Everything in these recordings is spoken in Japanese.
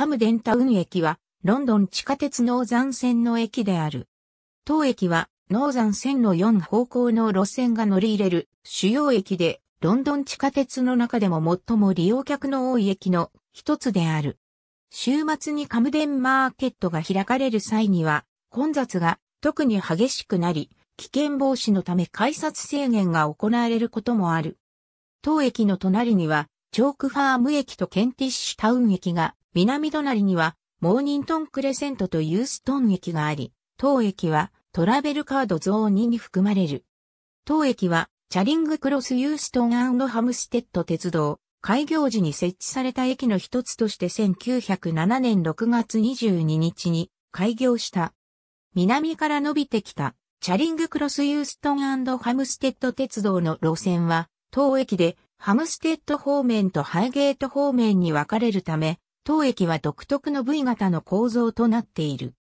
カムデンタウン駅は、ロンドン地下鉄ノーザン線の駅である。当駅は、ノーザン線の4方向の路線が乗り入れる主要駅で、ロンドン地下鉄の中でも最も利用客の多い駅の一つである。週末にカムデンマーケットが開かれる際には、混雑が特に激しくなり、危険防止のため改札制限が行われることもある。当駅の隣には、チョークファーム駅とケンティッシュタウン駅が南隣には、モーニントンクレセントとユーストン駅があり、当駅はトラベルカードゾーン2に含まれる。当駅は、チャリングクロスユーストンハムステッド鉄道、開業時に設置された駅の一つとして1907年6月22日に開業した。南から伸びてきた、チャリングクロスユーストンハムステッド鉄道の路線は、当駅でハムステッド方面とハイゲート方面に分かれるため、当駅は独特の V 型の構造となっている。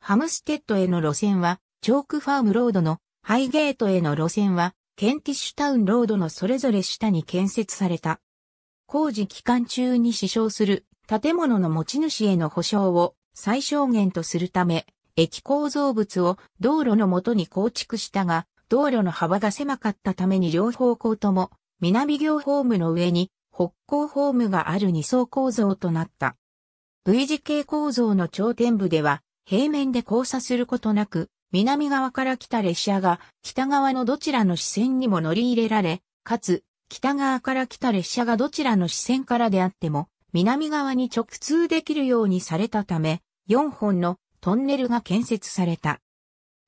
ハムステッドへの路線は、チョークファームロードのハイゲートへの路線は、ケンティッシュタウンロードのそれぞれ下に建設された。工事期間中に支障する建物の持ち主への保障を最小限とするため、駅構造物を道路の元に構築したが、道路の幅が狭かったために両方向とも、南行ホームの上に北高ホームがある二層構造となった。V 字形構造の頂点部では、平面で交差することなく、南側から来た列車が北側のどちらの視線にも乗り入れられ、かつ北側から来た列車がどちらの視線からであっても南側に直通できるようにされたため、4本のトンネルが建設された。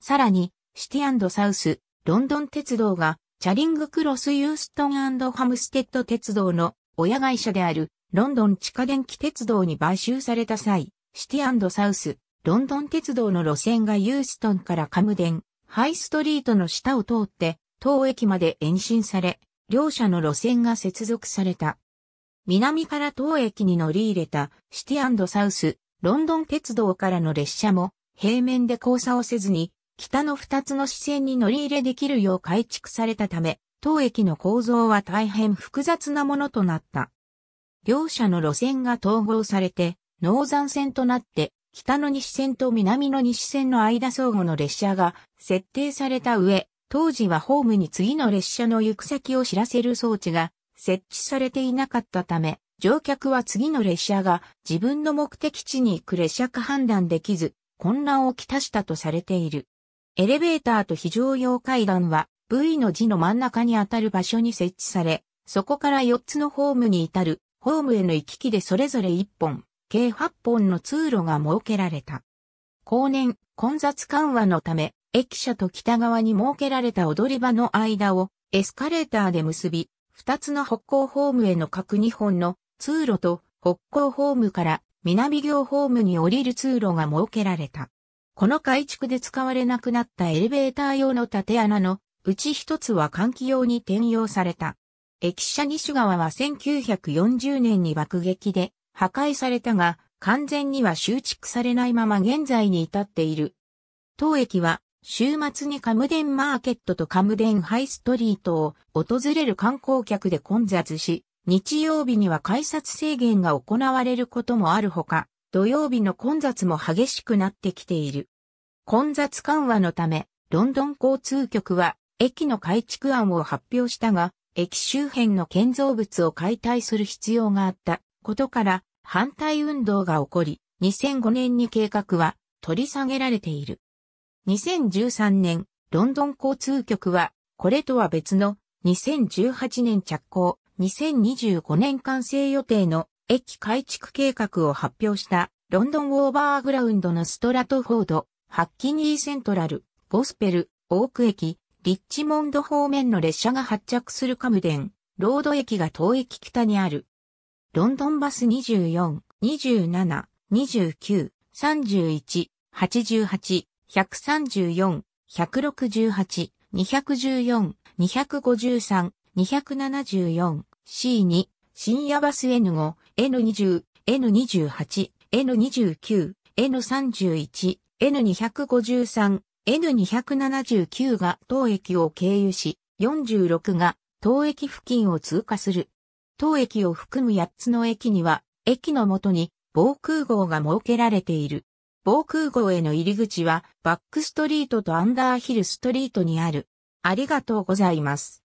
さらに、シティサウス、ロンドン鉄道がチャリングクロスユーストンハムステッド鉄道の親会社であるロンドン地下電気鉄道に買収された際、シティサウス、ロンドン鉄道の路線がユーストンからカムデン、ハイストリートの下を通って、当駅まで延伸され、両社の路線が接続された。南から当駅に乗り入れたシティサウス、ロンドン鉄道からの列車も、平面で交差をせずに、北の二つの支線に乗り入れできるよう改築されたため、当駅の構造は大変複雑なものとなった。両者の路線が統合されて、農山線となって、北の西線と南の西線の間相互の列車が設定された上、当時はホームに次の列車の行く先を知らせる装置が設置されていなかったため、乗客は次の列車が自分の目的地に行く列車か判断できず、混乱をきたしたとされている。エレベーターと非常用階段は V の字の真ん中にあたる場所に設置され、そこから4つのホームに至るホームへの行き来でそれぞれ1本、計8本の通路が設けられた。後年、混雑緩和のため、駅舎と北側に設けられた踊り場の間をエスカレーターで結び、2つの北港ホームへの各2本の通路と北港ホームから南行ホームに降りる通路が設けられた。この改築で使われなくなったエレベーター用の縦穴のうち一つは換気用に転用された。駅舎西側は1940年に爆撃で破壊されたが、完全には修築されないまま現在に至っている。当駅は週末にカムデンマーケットとカムデンハイストリートを訪れる観光客で混雑し、日曜日には改札制限が行われることもあるほか、土曜日の混雑も激しくなってきている。混雑緩和のため、ロンドン交通局は駅の改築案を発表したが、駅周辺の建造物を解体する必要があったことから反対運動が起こり、2005年に計画は取り下げられている。2013年、ロンドン交通局は、これとは別の2018年着工、2025年完成予定の駅改築計画を発表したロンドンオーバーグラウンドのストラトフォード、ハッキニーセントラル、ゴスペル、オーク駅、リッチモンド方面の列車が発着するカムデン、ロード駅が当駅北にある。ロンドンバス24、27、29、31、88、134、168、214、253、274、C2、深夜バス N5、N20、N28、N29、N31、N253、N279 が当駅を経由し、46が当駅付近を通過する。当駅を含む8つの駅には、駅のもとに防空壕が設けられている。防空壕への入り口は、バックストリートとアンダーヒルストリートにある。ありがとうございます。